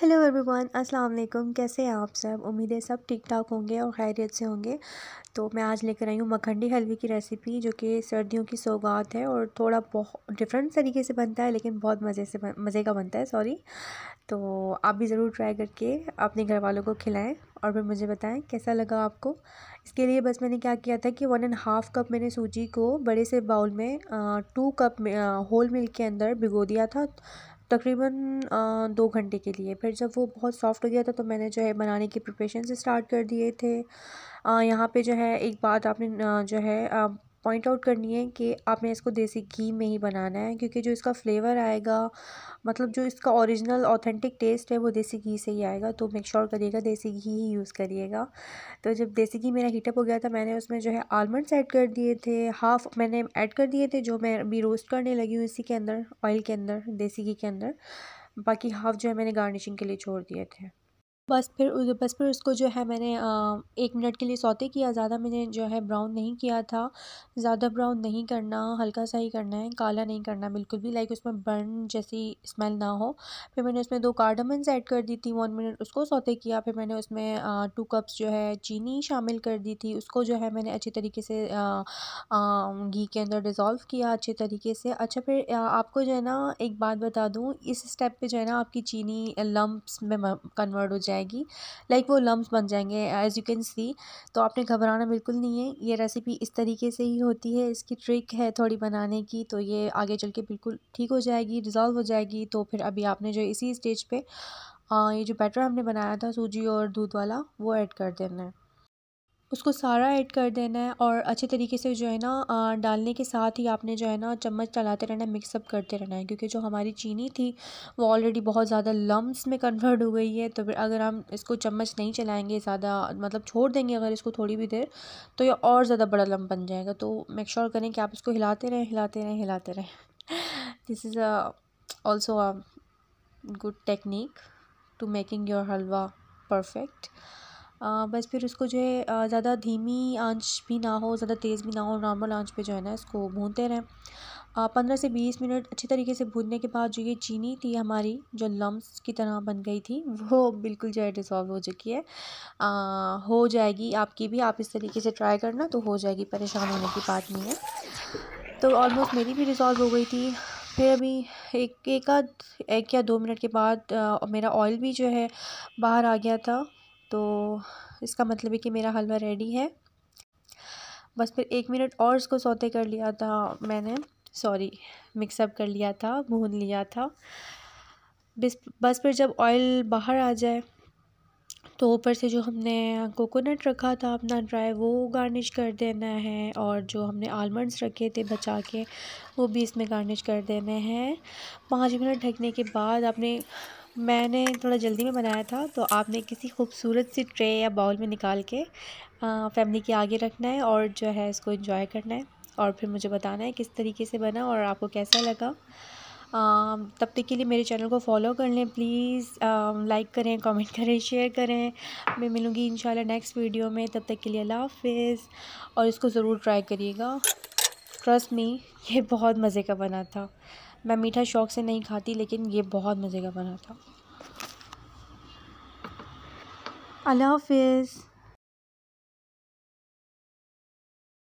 hello everyone अस्सलाम वालेकुम कैसे हैं आप सब उम्मीद है सब ठीक ठाक होंगे और खैरियत से होंगे तो मैं आज लेकर आई हूँ मखंडी हलवे की रेसिपी जो कि सर्दियों की सौगात है और थोड़ा बहुत डिफरेंट तरीके से बनता है लेकिन बहुत मज़े से मज़े का बनता है सॉरी तो आप भी ज़रूर ट्राई करके अपने घर वालों को खिलाएँ और फिर मुझे बताएँ कैसा लगा आपको इसके लिए बस मैंने क्या किया था कि वन एंड हाफ़ कप मैंने सूजी को बड़े से बाउल में टू कप में होल मिल्क के अंदर भिगो दिया था तकरीबन दो घंटे के लिए फिर जब वो बहुत सॉफ़्ट हो गया था तो मैंने जो है बनाने की से स्टार्ट कर दिए थे यहाँ पे जो है एक बात आपने जो है पॉइंट आउट करनी है कि आपने इसको देसी घी में ही बनाना है क्योंकि जो इसका फ्लेवर आएगा मतलब जो इसका ओरिजिनल ऑथेंटिक टेस्ट है वो देसी घी से ही आएगा तो मेक श्योर करिएगा देसी घी ही यूज़ करिएगा तो जब देसी घी मेरा हीटअप हो गया था मैंने उसमें जो है आलमंड्स ऐड कर दिए थे हाफ़ मैंने ऐड कर दिए थे जो मैं अभी रोस्ट करने लगी हूँ इसी के अंदर ऑयल के अंदर देसी घी के अंदर बाकी हाफ़ जो है मैंने गार्निशिंग के लिए छोड़ दिए थे बस फिर बस फिर उसको जो है मैंने एक मिनट के लिए सौते किया ज़्यादा मैंने जो है ब्राउन नहीं किया था ज़्यादा ब्राउन नहीं करना हल्का सा ही करना है काला नहीं करना बिल्कुल भी लाइक उसमें बर्न जैसी स्मेल ना हो फिर मैंने उसमें दो कार्डमन्स ऐड कर दी थी वन मिनट उसको सौते किया फिर मैंने उसमें टू कप्स जो है चीनी शामिल कर दी थी उसको जो है मैंने अच्छे तरीके से घी के अंदर डिज़ोल्व किया अच्छे तरीके से अच्छा फिर आपको जो है ना एक बात बता दूँ इस स्टेप पर जो है ना आपकी चीनी लम्ब में कन्वर्ट हो जाए जाएगी लाइक वो लम्स बन जाएंगे एज़ यू कैन सी तो आपने घबराना बिल्कुल नहीं है ये रेसिपी इस तरीके से ही होती है इसकी ट्रिक है थोड़ी बनाने की तो ये आगे चल के बिल्कुल ठीक हो जाएगी डिज़ोल्व हो जाएगी तो फिर अभी आपने जो इसी स्टेज पर ये जो बैटर हमने बनाया था सूजी और दूध वाला वो ऐड कर देना है उसको सारा ऐड कर देना है और अच्छे तरीके से जो है ना डालने के साथ ही आपने जो है ना चम्मच चलाते रहना है मिक्सअप करते रहना है क्योंकि जो हमारी चीनी थी वो ऑलरेडी बहुत ज़्यादा लम्स में कन्वर्ट हो गई है तो फिर अगर हम इसको चम्मच नहीं चलाएंगे ज़्यादा मतलब छोड़ देंगे अगर इसको थोड़ी भी देर तो ये और ज़्यादा बड़ा लम्ब बन जाएगा तो मेक श्योर करें कि आप इसको हिलाते रहें हिलाते रहें हिलाते रहें this is also a good technique to making your halwa perfect बस फिर उसको जो है ज़्यादा धीमी आंच भी ना हो ज़्यादा तेज़ भी ना हो नॉर्मल आंच पे जो है ना इसको भूनते रहें पंद्रह से बीस मिनट अच्छी तरीके से भूनने के बाद जो ये चीनी थी हमारी जो लम्स की तरह बन गई थी वो बिल्कुल जो है डिसॉल्व हो चुकी है आ, हो जाएगी आपकी भी आप इस तरीके से ट्राई करना तो हो जाएगी परेशान होने की बात नहीं है तो ऑलमोस्ट मेरी भी डिसॉल्व हो गई थी फिर अभी एक एक आध एक या दो मिनट के बाद आ, मेरा ऑयल भी जो है बाहर आ गया था तो इसका मतलब है कि मेरा हलवा रेडी है बस फिर एक मिनट और इसको सौते कर लिया था मैंने सॉरी मिक्सअप कर लिया था भून लिया था बस बस फिर जब ऑयल बाहर आ जाए तो ऊपर से जो हमने कोकोनट रखा था अपना ड्राई वो गार्निश कर देना है और जो हमने आलमंड्स रखे थे बचा के वो भी इसमें गार्निश कर देने हैं पाँच मिनट ढकने के बाद आपने मैंने थोड़ा जल्दी में बनाया था तो आपने किसी खूबसूरत सी ट्रे या बाउल में निकाल के फैमिली के आगे रखना है और जो है इसको इंजॉय करना है और फिर मुझे बताना है किस तरीके से बना और आपको कैसा लगा तब तक के लिए मेरे चैनल को फॉलो कर लें प्लीज़ लाइक करें कमेंट करें शेयर करें मैं मिलूँगी इन नेक्स्ट वीडियो में तब तक के लिए अल्लाह हाफिज़ और इसको ज़रूर ट्राई करिएगा ट्रस्ट मी ये बहुत मज़े का बना था मैं मीठा शौक़ से नहीं खाती लेकिन ये बहुत मज़े का बना था अल्लाह हाफिज़